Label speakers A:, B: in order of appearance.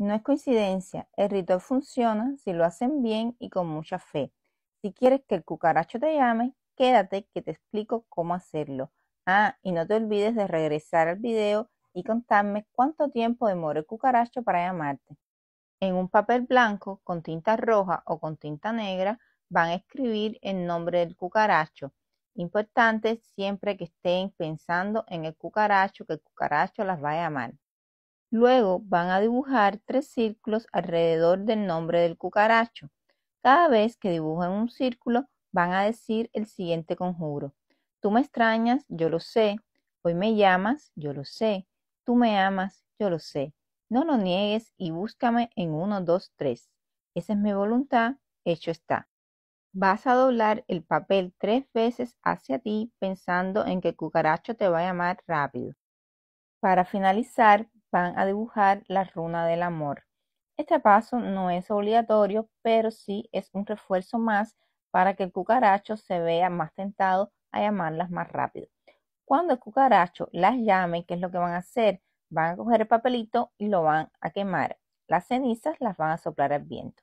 A: No es coincidencia, el ritual funciona si lo hacen bien y con mucha fe. Si quieres que el cucaracho te llame, quédate que te explico cómo hacerlo. Ah, y no te olvides de regresar al video y contarme cuánto tiempo demora el cucaracho para llamarte. En un papel blanco, con tinta roja o con tinta negra, van a escribir el nombre del cucaracho. Importante siempre que estén pensando en el cucaracho, que el cucaracho las va a llamar. Luego van a dibujar tres círculos alrededor del nombre del cucaracho. Cada vez que dibujan un círculo, van a decir el siguiente conjuro. Tú me extrañas, yo lo sé. Hoy me llamas, yo lo sé. Tú me amas, yo lo sé. No lo niegues y búscame en 1, 2, 3. Esa es mi voluntad, hecho está. Vas a doblar el papel tres veces hacia ti pensando en que el cucaracho te va a llamar rápido. Para finalizar, van a dibujar la runa del amor. Este paso no es obligatorio, pero sí es un refuerzo más para que el cucaracho se vea más tentado a llamarlas más rápido. Cuando el cucaracho las llame, ¿qué es lo que van a hacer? Van a coger el papelito y lo van a quemar. Las cenizas las van a soplar al viento.